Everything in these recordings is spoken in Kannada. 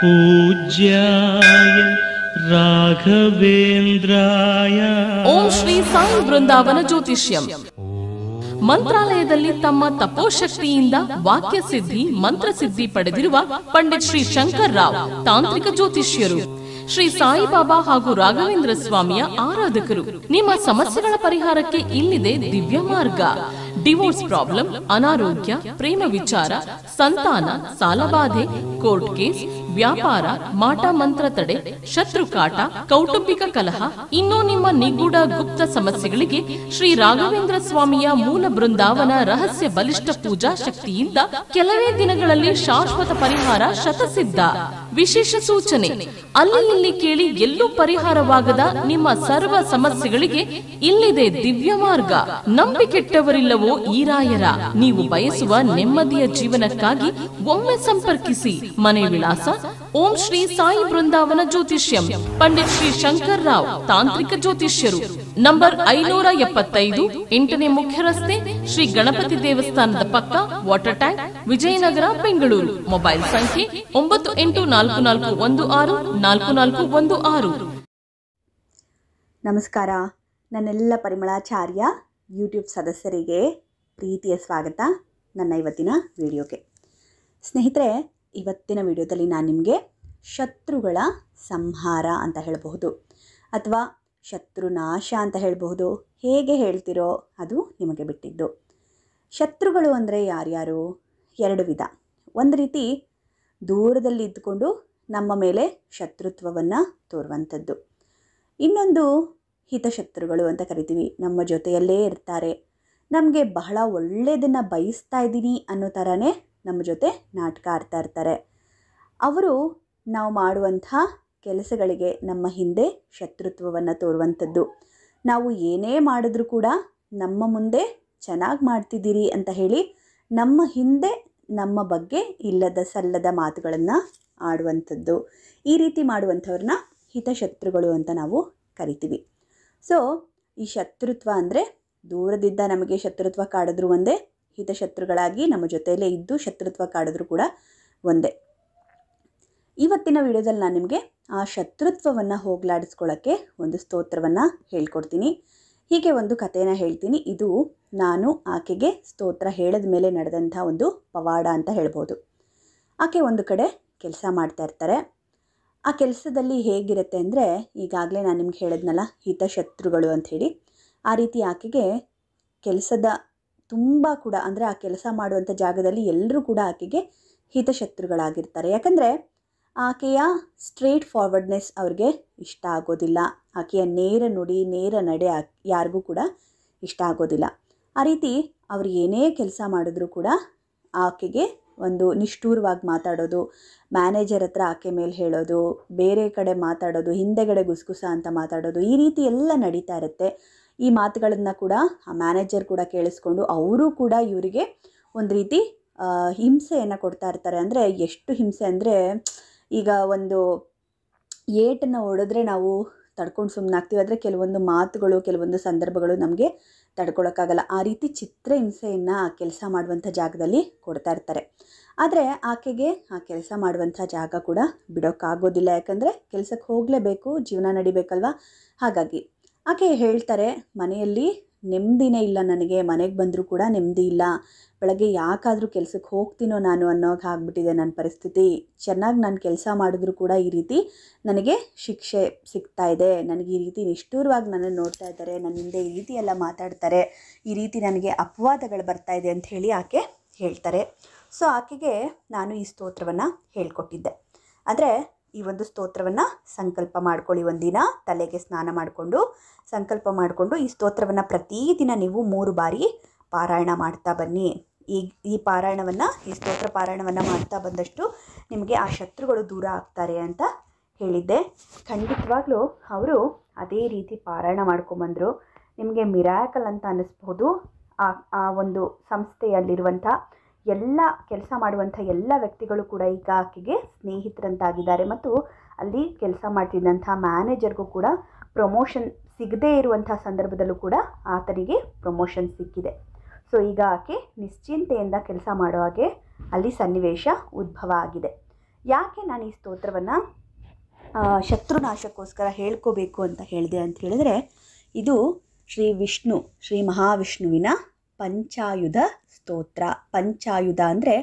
ಪೂಜ್ಯಾಯ ರಾಘವೇಂದ್ರಾಯ ಓಂ ಶ್ರೀ ಸಾಯಿ ಬೃಂದಾವನ ಜ್ಯೋತಿಷ್ಯಂ ಮಂತ್ರಾಲಯದಲ್ಲಿ ತಮ್ಮ ತಪೋಶಕ್ತಿಯಿಂದ ವಾಕ್ಯ ಸಿದ್ಧಿ ಸಿದ್ಧಿ ಪಡೆದಿರುವ ಪಂಡಿತ್ ಶ್ರೀ ಶಂಕರ್ ರಾವ್ ತಾಂತ್ರಿಕ ಜ್ಯೋತಿಷ್ಯರು ಶ್ರೀ ಸಾಯಿಬಾಬಾ ಹಾಗೂ ರಾಘವೇಂದ್ರ ಸ್ವಾಮಿಯ ಆರಾಧಕರು ನಿಮ್ಮ ಸಮಸ್ಯೆಗಳ ಪರಿಹಾರಕ್ಕೆ ಇಲ್ಲಿದೆ ದಿವ್ಯ ಮಾರ್ಗ ಡಿವೋರ್ಸ್ ಪ್ರಾಬ್ಲಮ್ ಅನಾರೋಗ್ಯ ಪ್ರೇಮ ವಿಚಾರ ಸಂತಾನ ಸಾಲಬಾಧೆ ಕೋರ್ಟ್ ಕೇಸ್ ವ್ಯಾಪಾರ ಮಾಟ ಮಂತ್ರ ತಡೆ ಶತ್ರು ಕಾಟ ಕೌಟುಂಬಿಕ ಕಲಹ ಇನ್ನೂ ನಿಮ್ಮ ನಿಗೂಢ ಗುಪ್ತ ಸಮಸ್ಯೆಗಳಿಗೆ ಶ್ರೀ ರಾಘವೇಂದ್ರ ಸ್ವಾಮಿಯ ಮೂಲ ಬೃಂದಾವನ ರಹಸ್ಯ ಬಲಿಷ್ಠ ಪೂಜಾ ಶಕ್ತಿಯಿಂದ ಕೆಲವೇ ದಿನಗಳಲ್ಲಿ ಶಾಶ್ವತ ಪರಿಹಾರ ಶತಸಿದ್ಧ ವಿಶೇಷ ಸೂಚನೆ ಅಲ್ಲಿ ಇಲ್ಲಿ ಕೇಳಿ ಎಲ್ಲೂ ಪರಿಹಾರವಾಗದ ನಿಮ್ಮ ಸರ್ವ ಸಮಸ್ಯೆಗಳಿಗೆ ಇಲ್ಲಿದೆ ದಿವ್ಯ ಮಾರ್ಗ ನಂಬಿಕೆಟ್ಟವರಿಲ್ಲವೋ ಈರಾಯರ ನೀವು ಬಯಸುವ ನೆಮ್ಮದಿಯ ಜೀವನಕ್ಕಾಗಿ ಒಮ್ಮೆ ಸಂಪರ್ಕಿಸಿ ಮನೆ ವಿಳಾಸ ಓಂ ಶ್ರೀ ಸಾಯಿ ಬೃಂದಾವನ ಜ್ಯೋತಿಷ್ಯಂ ಪಂಡಿತ್ ಶ್ರೀ ಶಂಕರ್ ರಾವ್ ತಾಂತ್ರಿಕ ಜ್ಯೋತಿಷ್ಯರು ನಂಬರ್ ಐನೂರ ಎಪ್ಪತ್ತೈದು ಎಂಟನೇ ಮುಖ್ಯ ರಸ್ತೆ ಶ್ರೀ ಗಣಪತಿ ದೇವಸ್ಥಾನದ ಪಕ್ಕ water tank Vijayanagar Bengaluru mobile ಸಂಖ್ಯೆ ಒಂಬತ್ತು ಎಂಟು ನಾಲ್ಕು ನಾಲ್ಕು ಒಂದು ಆರು ನಾಲ್ಕು ನಾಲ್ಕು ಒಂದು ಆರು ನಮಸ್ಕಾರ ನನ್ನೆಲ್ಲ ಪರಿಮಳಾಚಾರ್ಯ ಯೂಟ್ಯೂಬ್ ಸದಸ್ಯರಿಗೆ ಪ್ರೀತಿಯ ಸ್ವಾಗತ ನನ್ನ ಇವತ್ತಿನ ವಿಡಿಯೋಗೆ ಸ್ನೇಹಿತರೆ ಇವತ್ತಿನ ವಿಡಿಯೋದಲ್ಲಿ ನಾನು ನಿಮಗೆ ಶತ್ರುಗಳ ಸಂಹಾರ ಅಂತ ಹೇಳಬಹುದು ಅಥವಾ ಶತ್ರುನಾಶ ಅಂತ ಹೇಳಬಹುದು ಹೇಗೆ ಹೇಳ್ತಿರೋ ಅದು ನಿಮಗೆ ಬಿಟ್ಟಿದ್ದು ಶತ್ರುಗಳು ಅಂದರೆ ಯಾರ್ಯಾರು ಎರಡು ವಿಧ ಒಂದು ರೀತಿ ದೂರದಲ್ಲಿ ಇದ್ದುಕೊಂಡು ನಮ್ಮ ಮೇಲೆ ಶತ್ರುತ್ವವನ್ನು ತೋರುವಂಥದ್ದು ಇನ್ನೊಂದು ಹಿತಶತ್ರುಗಳು ಅಂತ ಕರಿತೀವಿ ನಮ್ಮ ಜೊತೆಯಲ್ಲೇ ಇರ್ತಾರೆ ನಮಗೆ ಬಹಳ ಒಳ್ಳೆಯದನ್ನು ಬಯಸ್ತಾ ಇದ್ದೀನಿ ಅನ್ನೋ ಥರನೇ ನಮ್ಮ ಜೊತೆ ನಾಟಕ ಆಡ್ತಾ ಇರ್ತಾರೆ ಅವರು ನಾವು ಮಾಡುವಂಥ ಕೆಲಸಗಳಿಗೆ ನಮ್ಮ ಹಿಂದೆ ಶತ್ರುತ್ವವನ್ನು ತೋರುವಂಥದ್ದು ನಾವು ಏನೇ ಮಾಡಿದ್ರೂ ಕೂಡ ನಮ್ಮ ಮುಂದೆ ಚೆನ್ನಾಗಿ ಮಾಡ್ತಿದ್ದೀರಿ ಅಂತ ಹೇಳಿ ನಮ್ಮ ಹಿಂದೆ ನಮ್ಮ ಬಗ್ಗೆ ಇಲ್ಲದ ಸಲ್ಲದ ಮಾತುಗಳನ್ನು ಆಡುವಂಥದ್ದು ಈ ರೀತಿ ಮಾಡುವಂಥವ್ರನ್ನ ಹಿತಶತ್ರುಗಳು ಅಂತ ನಾವು ಕರಿತೀವಿ ಸೊ ಈ ಶತ್ರುತ್ವ ಅಂದರೆ ದೂರದಿದ್ದ ನಮಗೆ ಶತ್ರುತ್ವ ಕಾಡಿದ್ರು ಒಂದೇ ಹಿತಶತ್ರುಗಳಾಗಿ ನಮ್ಮ ಜೊತೆಯಲ್ಲೇ ಇದ್ದು ಶತ್ರುತ್ವ ಕಾಡಿದ್ರು ಕೂಡ ಒಂದೇ ಇವತ್ತಿನ ವಿಡಿಯೋದಲ್ಲಿ ನಾನು ನಿಮಗೆ ಆ ಶತ್ರುತ್ವವನ್ನು ಹೋಗ್ಲಾಡಿಸ್ಕೊಳ್ಳೋಕ್ಕೆ ಒಂದು ಸ್ತೋತ್ರವನ್ನು ಹೇಳ್ಕೊಡ್ತೀನಿ ಹೀಗೆ ಒಂದು ಕಥೆಯನ್ನು ಹೇಳ್ತೀನಿ ಇದು ನಾನು ಆಕೆಗೆ ಸ್ತೋತ್ರ ಹೇಳಿದ ಮೇಲೆ ನಡೆದಂಥ ಒಂದು ಪವಾಡ ಅಂತ ಹೇಳ್ಬೋದು ಆಕೆ ಒಂದು ಕಡೆ ಕೆಲಸ ಮಾಡ್ತಾ ಇರ್ತಾರೆ ಆ ಕೆಲಸದಲ್ಲಿ ಹೇಗಿರುತ್ತೆ ಅಂದರೆ ಈಗಾಗಲೇ ನಾನು ನಿಮ್ಗೆ ಹೇಳಿದ್ನಲ್ಲ ಹಿತಶತ್ರುಗಳು ಅಂಥೇಳಿ ಆ ರೀತಿ ಆಕೆಗೆ ಕೆಲಸದ ತುಂಬ ಕೂಡ ಅಂದರೆ ಆ ಕೆಲಸ ಮಾಡುವಂಥ ಜಾಗದಲ್ಲಿ ಎಲ್ಲರೂ ಕೂಡ ಆಕೆಗೆ ಹಿತಶತ್ರುಗಳಾಗಿರ್ತಾರೆ ಯಾಕಂದರೆ ಆಕೆಯ ಸ್ಟ್ರೇಟ್ ಫಾರ್ವರ್ಡ್ನೆಸ್ ಅವ್ರಿಗೆ ಇಷ್ಟ ಆಗೋದಿಲ್ಲ ಆಕೆಯ ನೇರ ನುಡಿ ನೇರ ನಡೆ ಯಾರಿಗೂ ಕೂಡ ಇಷ್ಟ ಆಗೋದಿಲ್ಲ ಆ ರೀತಿ ಅವ್ರು ಏನೇ ಕೆಲಸ ಮಾಡಿದ್ರೂ ಕೂಡ ಆಕೆಗೆ ಒಂದು ನಿಷ್ಠೂರವಾಗಿ ಮಾತಾಡೋದು ಮ್ಯಾನೇಜರ್ ಹತ್ರ ಆಕೆ ಮೇಲೆ ಹೇಳೋದು ಬೇರೆ ಕಡೆ ಮಾತಾಡೋದು ಹಿಂದೆಗಡೆ ಗುಸ್ಗುಸ ಅಂತ ಮಾತಾಡೋದು ಈ ರೀತಿ ಎಲ್ಲ ನಡೀತಾ ಇರುತ್ತೆ ಈ ಮಾತುಗಳನ್ನು ಕೂಡ ಆ ಮ್ಯಾನೇಜರ್ ಕೂಡ ಕೇಳಿಸ್ಕೊಂಡು ಅವರು ಕೂಡ ಇವರಿಗೆ ಒಂದು ರೀತಿ ಹಿಂಸೆಯನ್ನು ಕೊಡ್ತಾ ಇರ್ತಾರೆ ಅಂದರೆ ಎಷ್ಟು ಹಿಂಸೆ ಅಂದರೆ ಈಗ ಒಂದು ಏಟನ್ನು ಹೊಡೆದ್ರೆ ನಾವು ತಡ್ಕೊಂಡು ಸುಮ್ಮನಾಗ್ತೀವಿ ಆದರೆ ಕೆಲವೊಂದು ಮಾತುಗಳು ಕೆಲವೊಂದು ಸಂದರ್ಭಗಳು ನಮಗೆ ತಡ್ಕೊಳೋಕ್ಕಾಗಲ್ಲ ಆ ರೀತಿ ಚಿತ್ರ ಹಿಂಸೆಯನ್ನು ಆ ಕೆಲಸ ಮಾಡುವಂಥ ಜಾಗದಲ್ಲಿ ಕೊಡ್ತಾ ಇರ್ತಾರೆ ಆದರೆ ಆಕೆಗೆ ಆ ಕೆಲಸ ಮಾಡುವಂಥ ಜಾಗ ಕೂಡ ಬಿಡೋಕ್ಕಾಗೋದಿಲ್ಲ ಯಾಕಂದರೆ ಕೆಲಸಕ್ಕೆ ಹೋಗಲೇಬೇಕು ಜೀವನ ನಡಿಬೇಕಲ್ವ ಹಾಗಾಗಿ ಆಕೆ ಹೇಳ್ತಾರೆ ಮನೆಯಲ್ಲಿ ನೆಮ್ಮದಿನೇ ಇಲ್ಲ ನನಗೆ ಮನೆಗೆ ಬಂದರೂ ಕೂಡ ನೆಮ್ಮದಿ ಇಲ್ಲ ಬೆಳಗ್ಗೆ ಯಾಕಾದರೂ ಕೆಲಸಕ್ಕೆ ಹೋಗ್ತೀನೋ ನಾನು ಅನ್ನೋಕೆ ಆಗ್ಬಿಟ್ಟಿದೆ ನನ್ನ ಪರಿಸ್ಥಿತಿ ಚೆನ್ನಾಗಿ ನಾನು ಕೆಲಸ ಮಾಡಿದ್ರು ಕೂಡ ಈ ರೀತಿ ನನಗೆ ಶಿಕ್ಷೆ ಸಿಗ್ತಾ ಇದೆ ನನಗೆ ಈ ರೀತಿ ನಿಷ್ಠೂರವಾಗಿ ನನ್ನನ್ನು ನೋಡ್ತಾ ಇದ್ದಾರೆ ನನ್ನ ಹಿಂದೆ ಈ ರೀತಿ ಎಲ್ಲ ಮಾತಾಡ್ತಾರೆ ಈ ರೀತಿ ನನಗೆ ಅಪವಾದಗಳು ಬರ್ತಾ ಇದೆ ಅಂತ ಹೇಳಿ ಆಕೆ ಹೇಳ್ತಾರೆ ಸೊ ಆಕೆಗೆ ನಾನು ಈ ಸ್ತೋತ್ರವನ್ನು ಹೇಳ್ಕೊಟ್ಟಿದ್ದೆ ಆದರೆ ಈ ಒಂದು ಸ್ತೋತ್ರವನ್ನು ಸಂಕಲ್ಪ ಮಾಡ್ಕೊಳ್ಳಿ ಒಂದಿನ ತಲೆಗೆ ಸ್ನಾನ ಮಾಡಿಕೊಂಡು ಸಂಕಲ್ಪ ಮಾಡಿಕೊಂಡು ಈ ಸ್ತೋತ್ರವನ್ನು ಪ್ರತಿದಿನ ನೀವು ಮೂರು ಬಾರಿ ಪಾರಾಯಣ ಮಾಡ್ತಾ ಬನ್ನಿ ಈ ಈ ಪಾರಾಯಣವನ್ನು ಈ ಸ್ತೋತ್ರ ಪಾರಾಯಣವನ್ನು ಮಾಡ್ತಾ ಬಂದಷ್ಟು ನಿಮಗೆ ಆ ಶತ್ರುಗಳು ದೂರ ಆಗ್ತಾರೆ ಅಂತ ಹೇಳಿದ್ದೆ ಖಂಡಿತವಾಗ್ಲೂ ಅವರು ಅದೇ ರೀತಿ ಪಾರಾಯಣ ಮಾಡ್ಕೊಂಬಂದರು ನಿಮಗೆ ಮಿರಾಕಲ್ ಅಂತ ಅನ್ನಿಸ್ಬೋದು ಆ ಆ ಒಂದು ಸಂಸ್ಥೆಯಲ್ಲಿರುವಂಥ ಎಲ್ಲ ಕೆಲಸ ಮಾಡುವಂಥ ಎಲ್ಲ ವ್ಯಕ್ತಿಗಳು ಕೂಡ ಈಗ ಆಕೆಗೆ ಸ್ನೇಹಿತರಂತಾಗಿದ್ದಾರೆ ಮತ್ತು ಅಲ್ಲಿ ಕೆಲಸ ಮಾಡ್ತಿದ್ದಂಥ ಮ್ಯಾನೇಜರ್ಗೂ ಕೂಡ ಪ್ರಮೋಷನ್ ಸಿಗದೇ ಇರುವಂಥ ಸಂದರ್ಭದಲ್ಲೂ ಕೂಡ ಆತನಿಗೆ ಪ್ರಮೋಷನ್ ಸಿಕ್ಕಿದೆ ಸೊ ಈಗ ಆಕೆ ನಿಶ್ಚಿಂತೆಯಿಂದ ಕೆಲಸ ಮಾಡೋ ಹಾಗೆ ಅಲ್ಲಿ ಸನ್ನಿವೇಶ ಉದ್ಭವ ಆಗಿದೆ ಯಾಕೆ ನಾನು ಈ ಸ್ತೋತ್ರವನ್ನು ಶತ್ರುನಾಶಕ್ಕೋಸ್ಕರ ಹೇಳ್ಕೋಬೇಕು ಅಂತ ಹೇಳಿದೆ ಅಂತ ಹೇಳಿದ್ರೆ ಇದು ಶ್ರೀ ವಿಷ್ಣು ಶ್ರೀ ಮಹಾವಿಷ್ಣುವಿನ ಪಂಚಾಯುಧ ಸ್ತೋತ್ರ ಪಂಚಾಯುಧ ಅಂದರೆ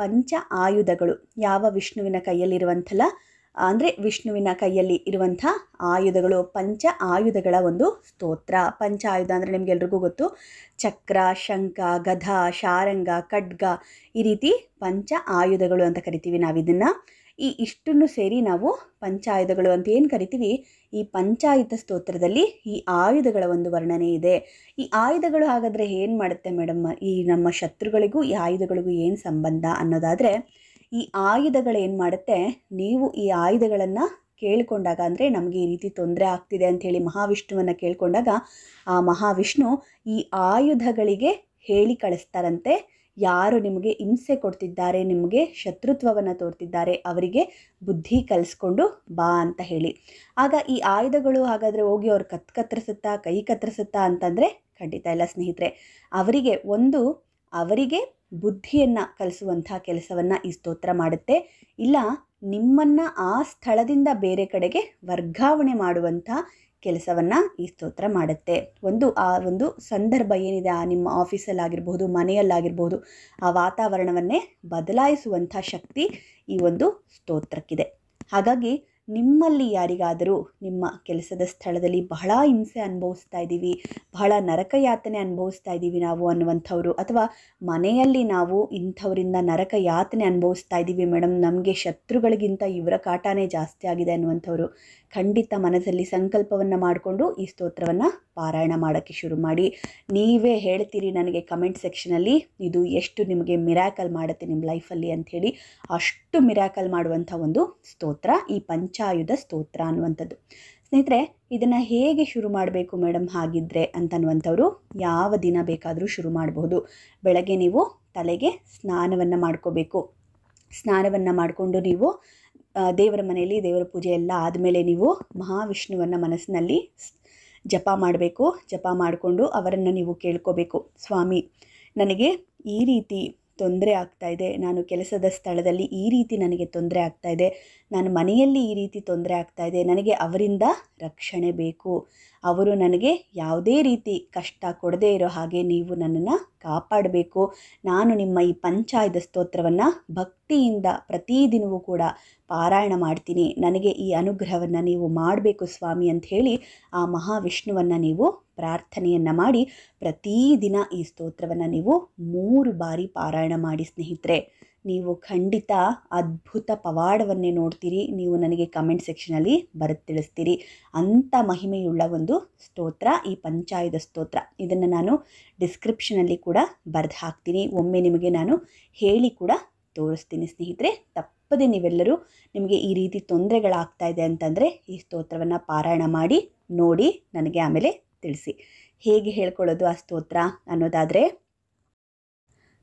ಪಂಚ ಆಯುಧಗಳು ಯಾವ ವಿಷ್ಣುವಿನ ಕೈಯಲ್ಲಿರುವಂಥಲ್ಲ ಅಂದರೆ ವಿಷ್ಣುವಿನ ಕೈಯಲ್ಲಿ ಇರುವಂಥ ಆಯುಧಗಳು ಪಂಚ ಆಯುಧಗಳ ಒಂದು ಸ್ತೋತ್ರ ಪಂಚ ಆಯುಧ ಅಂದರೆ ನಿಮಗೆಲ್ರಿಗೂ ಗೊತ್ತು ಚಕ್ರ ಶಂಖ ಗಧ ಶಾರಂಗ ಖಡ್ಗ ಈ ರೀತಿ ಪಂಚ ಆಯುಧಗಳು ಅಂತ ಕರಿತೀವಿ ನಾವಿದನ್ನು ಈ ಇಷ್ಟನ್ನು ಸೇರಿ ನಾವು ಪಂಚಾಯುಧಗಳು ಅಂತ ಏನು ಕರಿತೀವಿ ಈ ಪಂಚಾಯತ ಸ್ತೋತ್ರದಲ್ಲಿ ಈ ಆಯುಧಗಳ ಒಂದು ವರ್ಣನೆ ಇದೆ ಈ ಆಯುಧಗಳು ಹಾಗಾದರೆ ಏನು ಮಾಡುತ್ತೆ ಮೇಡಮ್ ಈ ನಮ್ಮ ಶತ್ರುಗಳಿಗೂ ಈ ಆಯುಧಗಳಿಗೂ ಏನು ಸಂಬಂಧ ಅನ್ನೋದಾದರೆ ಈ ಆಯುಧಗಳು ಏನು ಮಾಡುತ್ತೆ ನೀವು ಈ ಆಯುಧಗಳನ್ನು ಕೇಳಿಕೊಂಡಾಗ ಅಂದರೆ ನಮಗೆ ಈ ರೀತಿ ತೊಂದರೆ ಆಗ್ತಿದೆ ಅಂಥೇಳಿ ಮಹಾವಿಷ್ಣುವನ್ನು ಕೇಳಿಕೊಂಡಾಗ ಆ ಮಹಾವಿಷ್ಣು ಈ ಆಯುಧಗಳಿಗೆ ಹೇಳಿ ಕಳಿಸ್ತಾರಂತೆ ಯಾರು ನಿಮಗೆ ಹಿಂಸೆ ಕೊಡ್ತಿದ್ದಾರೆ ನಿಮಗೆ ಶತ್ರುತ್ವವನ್ನು ತೋರ್ತಿದ್ದಾರೆ ಅವರಿಗೆ ಬುದ್ಧಿ ಕಲಿಸ್ಕೊಂಡು ಬಾ ಅಂತ ಹೇಳಿ ಆಗ ಈ ಆಯುಧಗಳು ಹಾಗಾದರೆ ಹೋಗಿ ಅವ್ರು ಕತ್ ಕತ್ತರಿಸುತ್ತಾ ಕೈ ಕತ್ತರಿಸುತ್ತಾ ಅಂತಂದರೆ ಖಂಡಿತ ಇಲ್ಲ ಸ್ನೇಹಿತರೆ ಅವರಿಗೆ ಒಂದು ಅವರಿಗೆ ಬುದ್ಧಿಯನ್ನು ಕಲಿಸುವಂಥ ಕೆಲಸವನ್ನು ಈ ಸ್ತೋತ್ರ ಮಾಡುತ್ತೆ ಇಲ್ಲ ನಿಮ್ಮನ್ನು ಆ ಸ್ಥಳದಿಂದ ಬೇರೆ ಕಡೆಗೆ ವರ್ಗಾವಣೆ ಮಾಡುವಂಥ ಕೆಲಸವನ್ನು ಈ ಸ್ತೋತ್ರ ಮಾಡುತ್ತೆ ಒಂದು ಆ ಒಂದು ಸಂದರ್ಭ ಏನಿದೆ ಆ ನಿಮ್ಮ ಆಫೀಸಲ್ಲಾಗಿರ್ಬೋದು ಮನೆಯಲ್ಲಾಗಿರ್ಬೋದು ಆ ವಾತಾವರಣವನ್ನೇ ಬದಲಾಯಿಸುವಂಥ ಶಕ್ತಿ ಈ ಒಂದು ಸ್ತೋತ್ರಕ್ಕಿದೆ ಹಾಗಾಗಿ ನಿಮ್ಮಲ್ಲಿ ಯಾರಿಗಾದರೂ ನಿಮ್ಮ ಕೆಲಸದ ಸ್ಥಳದಲ್ಲಿ ಬಹಳ ಹಿಂಸೆ ಅನುಭವಿಸ್ತಾ ಇದ್ದೀವಿ ಬಹಳ ನರಕಯಾತನೆ ಅನುಭವಿಸ್ತಾ ಇದ್ದೀವಿ ನಾವು ಅನ್ನುವಂಥವ್ರು ಅಥವಾ ಮನೆಯಲ್ಲಿ ನಾವು ಇಂಥವರಿಂದ ನರಕ ಯಾತನೆ ಅನುಭವಿಸ್ತಾ ಇದ್ದೀವಿ ಮೇಡಮ್ ನಮಗೆ ಶತ್ರುಗಳಿಗಿಂತ ಇವರ ಕಾಟನೇ ಜಾಸ್ತಿ ಆಗಿದೆ ಅನ್ನುವಂಥವ್ರು ಖಂಡಿತ ಮನಸ್ಸಲ್ಲಿ ಸಂಕಲ್ಪವನ್ನು ಮಾಡಿಕೊಂಡು ಈ ಸ್ತೋತ್ರವನ್ನು ಪಾರಾಯಣ ಮಾಡೋಕ್ಕೆ ಶುರು ಮಾಡಿ ನೀವೇ ಹೇಳ್ತೀರಿ ನನಗೆ ಕಮೆಂಟ್ ಸೆಕ್ಷನಲ್ಲಿ ಇದು ಎಷ್ಟು ನಿಮಗೆ ಮಿರಾಕಲ್ ಮಾಡುತ್ತೆ ನಿಮ್ಮ ಲೈಫಲ್ಲಿ ಅಂಥೇಳಿ ಅಷ್ಟು ಮಿರಾಕಲ್ ಮಾಡುವಂಥ ಒಂದು ಸ್ತೋತ್ರ ಈ ಪಂಚ ಪಂಚಾಯುಧ ಸ್ತೋತ್ರ ಅನ್ನುವಂಥದ್ದು ಸ್ನೇಹಿತರೆ ಇದನ್ನು ಹೇಗೆ ಶುರು ಮಾಡಬೇಕು ಮೇಡಮ್ ಹಾಗಿದ್ರೆ ಅಂತನ್ನುವಂಥವ್ರು ಯಾವ ದಿನ ಬೇಕಾದರೂ ಶುರು ಮಾಡಬಹುದು ಬೆಳಗ್ಗೆ ನೀವು ತಲೆಗೆ ಸ್ನಾನವನ್ನು ಮಾಡ್ಕೋಬೇಕು ಸ್ನಾನವನ್ನು ಮಾಡಿಕೊಂಡು ನೀವು ದೇವರ ಮನೆಯಲ್ಲಿ ದೇವರ ಪೂಜೆ ಎಲ್ಲ ಆದಮೇಲೆ ನೀವು ಮಹಾವಿಷ್ಣುವನ್ನು ಮನಸ್ಸಿನಲ್ಲಿ ಜಪ ಮಾಡಬೇಕು ಜಪ ಮಾಡಿಕೊಂಡು ಅವರನ್ನು ನೀವು ಕೇಳ್ಕೋಬೇಕು ಸ್ವಾಮಿ ನನಗೆ ಈ ರೀತಿ ತೊಂದರೆ ಇದೆ ನಾನು ಕೆಲಸದ ಸ್ಥಳದಲ್ಲಿ ಈ ರೀತಿ ನನಗೆ ತೊಂದರೆ ಇದೆ ನಾನು ಮನೆಯಲ್ಲಿ ಈ ರೀತಿ ತೊಂದರೆ ಇದೆ ನನಗೆ ಅವರಿಂದ ರಕ್ಷಣೆ ಬೇಕು ಅವರು ನನಗೆ ಯಾವುದೇ ರೀತಿ ಕಷ್ಟ ಕೊಡದೇ ಇರೋ ಹಾಗೆ ನೀವು ನನ್ನನ್ನು ಕಾಪಾಡಬೇಕು ನಾನು ನಿಮ್ಮ ಈ ಪಂಚಾಯದ ಸ್ತೋತ್ರವನ್ನು ಭಕ್ತಿಯಿಂದ ಪ್ರತಿದಿನವೂ ಕೂಡ ಪಾರಾಯಣ ಮಾಡ್ತೀನಿ ನನಗೆ ಈ ಅನುಗ್ರಹವನ್ನು ನೀವು ಮಾಡಬೇಕು ಸ್ವಾಮಿ ಅಂತ ಹೇಳಿ ಆ ಮಹಾವಿಷ್ಣುವನ್ನು ನೀವು ಪ್ರಾರ್ಥನೆಯನ್ನು ಮಾಡಿ ಪ್ರತಿದಿನ ಈ ಸ್ತೋತ್ರವನ್ನು ನೀವು ಮೂರು ಬಾರಿ ಪಾರಾಯಣ ಮಾಡಿ ಸ್ನೇಹಿತರೆ ನೀವು ಖಂಡಿತ ಅದ್ಭುತ ಪವಾಡವನ್ನೇ ನೋಡ್ತೀರಿ ನೀವು ನನಗೆ ಕಮೆಂಟ್ ಸೆಕ್ಷನಲ್ಲಿ ಬರೆದು ತಿಳಿಸ್ತೀರಿ ಅಂಥ ಮಹಿಮೆಯುಳ್ಳ ಒಂದು ಸ್ತೋತ್ರ ಈ ಪಂಚಾಯದ ಸ್ತೋತ್ರ ಇದನ್ನು ನಾನು ಡಿಸ್ಕ್ರಿಪ್ಷನಲ್ಲಿ ಕೂಡ ಬರೆದು ಹಾಕ್ತೀನಿ ಒಮ್ಮೆ ನಿಮಗೆ ನಾನು ಹೇಳಿ ಕೂಡ ತೋರಿಸ್ತೀನಿ ಸ್ನೇಹಿತರೆ ತಪ್ಪದೆ ನೀವೆಲ್ಲರೂ ನಿಮಗೆ ಈ ರೀತಿ ತೊಂದರೆಗಳಾಗ್ತಾ ಇದೆ ಅಂತಂದರೆ ಈ ಸ್ತೋತ್ರವನ್ನು ಪಾರಾಯಣ ಮಾಡಿ ನೋಡಿ ನನಗೆ ಆಮೇಲೆ ತಿಳಿಸಿ ಹೇಗೆ ಹೇಳ್ಕೊಳ್ಳೋದು ಆ ಸ್ತೋತ್ರ ಅನ್ನೋದಾದರೆ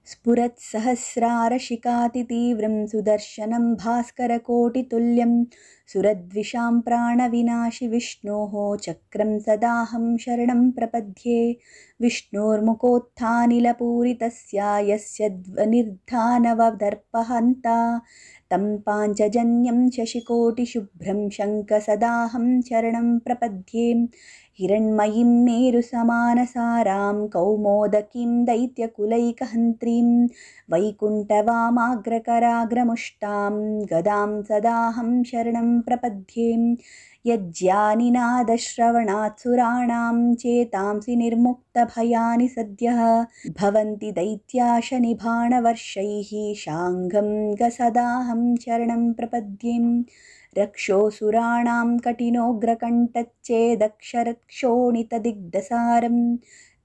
स्फुरत्सहस्रारशिकातितीव्रं सुदर्शनं भास्करकोटितुल्यं सुरद्विषां प्राणविनाशि विष्णोः चक्रं सदाहं शरणं प्रपद्ये विष्णोर्मुखोत्थानिलपूरितस्या यस्य ध्वनिर्धानवदर्पहन्ता तं पाञ्चजन्यं शशिकोटिशुभ्रं शङ्क शरणं प्रपद्ये हिरण्मयीं मेरुसमानसाराम् कौमोदकीं दैत्यकुलैकहन्त्रीं वैकुण्ठवामाग्रकराग्रमुष्टां गदां सदाहं शरणं प्रपद्येम् यज्ञानिनादश्रवणात्सुराणां चेतांसि निर्मुक्तभयानि सद्यः भवन्ति दैत्याशनिभाणवर्षैः शाङ्घं ग सदाहं शरणं प्रपद्येम् रक्षोऽसुराणां कठिनोऽग्रकण्ठच्चेदक्षरक्षोणितदिग्दसारं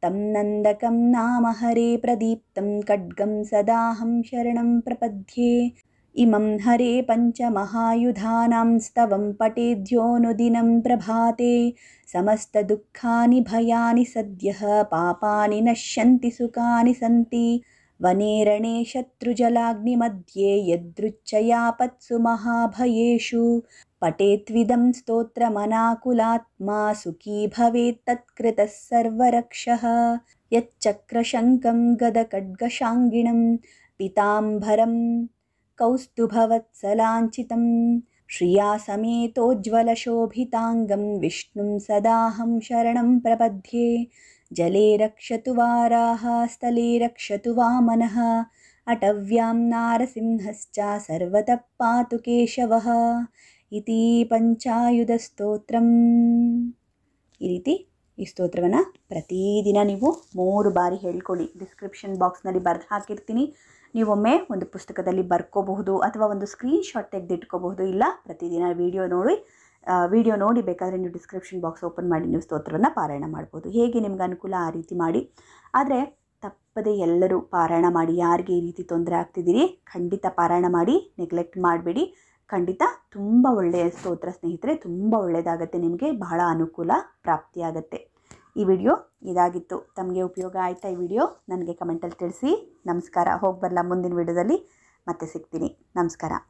तं नन्दकं नाम हरे प्रदीप्तं खड्गं सदाहं शरणं प्रपद्ये इमं हरे पञ्चमहायुधानां स्तवं पटेद्योऽनुदिनं प्रभाते समस्तदुःखानि भयानि सद्यः पापानि नश्यन्ति सुखानि सन्ति वनेरणे शत्रुजलाग्निमध्ये यदृच्छयापत्सु महाभयेषु पटेत्विदम् स्तोत्रमनाकुलात्मा सुखी भवेत्तत्कृतः सर्वरक्षः यच्चक्रशङ्कं गदकड्गशाङ्गिणम् पिताम्भरम् कौस्तुभवत्सलाञ्चितं श्रिया समेतोज्ज्वलशोभिताङ्गं विष्णुं सदाहं शरणं प्रपद्ये ಜಲೆ ರಕ್ಷತು ವಾರಾಹ ಸ್ಥಳೇ ರಕ್ಷತು ವಾಮನಃ ಅಟವ್ಯಾಂ ನಾರಸಿಂಹಶ್ಚ ಸರ್ವತಃ ಪಾತು ಕೇಶವಃ ಇತಿ ಪಂಚಾಯುಧ ಸ್ತೋತ್ರಂ ಈ ರೀತಿ ಈ ಸ್ತೋತ್ರವನ್ನು ಪ್ರತಿದಿನ ನೀವು ಮೂರು ಬಾರಿ ಹೇಳ್ಕೊಳ್ಳಿ ಡಿಸ್ಕ್ರಿಪ್ಷನ್ ಬಾಕ್ಸ್ನಲ್ಲಿ ಬರೆದು ಹಾಕಿರ್ತೀನಿ ನೀವೊಮ್ಮೆ ಒಂದು ಪುಸ್ತಕದಲ್ಲಿ ಬರ್ಕೋಬಹುದು ಅಥವಾ ಒಂದು ಸ್ಕ್ರೀನ್ಶಾಟ್ ತೆಗೆದಿಟ್ಕೋಬಹುದು ಇಲ್ಲ ಪ್ರತಿದಿನ ವಿಡಿಯೋ ನೋಡಿ ವಿಡಿಯೋ ನೋಡಿ ಬೇಕಾದರೆ ನೀವು ಡಿಸ್ಕ್ರಿಪ್ಷನ್ ಬಾಕ್ಸ್ ಓಪನ್ ಮಾಡಿ ನೀವು ಸ್ತೋತ್ರವನ್ನು ಪಾರಾಯಣ ಮಾಡ್ಬೋದು ಹೇಗೆ ನಿಮ್ಗೆ ಅನುಕೂಲ ಆ ರೀತಿ ಮಾಡಿ ಆದರೆ ತಪ್ಪದೆ ಎಲ್ಲರೂ ಪಾರಾಯಣ ಮಾಡಿ ಯಾರಿಗೆ ಈ ರೀತಿ ತೊಂದರೆ ಆಗ್ತಿದ್ದೀರಿ ಖಂಡಿತ ಪಾರಾಯಣ ಮಾಡಿ ನೆಗ್ಲೆಕ್ಟ್ ಮಾಡಬೇಡಿ ಖಂಡಿತ ತುಂಬ ಒಳ್ಳೆಯ ಸ್ತೋತ್ರ ಸ್ನೇಹಿತರೆ ತುಂಬ ಒಳ್ಳೆಯದಾಗತ್ತೆ ನಿಮಗೆ ಬಹಳ ಅನುಕೂಲ ಪ್ರಾಪ್ತಿಯಾಗತ್ತೆ ಈ ವಿಡಿಯೋ ಇದಾಗಿತ್ತು ತಮಗೆ ಉಪಯೋಗ ಆಯಿತಾ ಈ ವಿಡಿಯೋ ನನಗೆ ಕಮೆಂಟಲ್ಲಿ ತಿಳಿಸಿ ನಮಸ್ಕಾರ ಹೋಗಿ ಬರಲ್ಲ ಮುಂದಿನ ವಿಡಿಯೋದಲ್ಲಿ ಮತ್ತೆ ಸಿಗ್ತೀನಿ ನಮಸ್ಕಾರ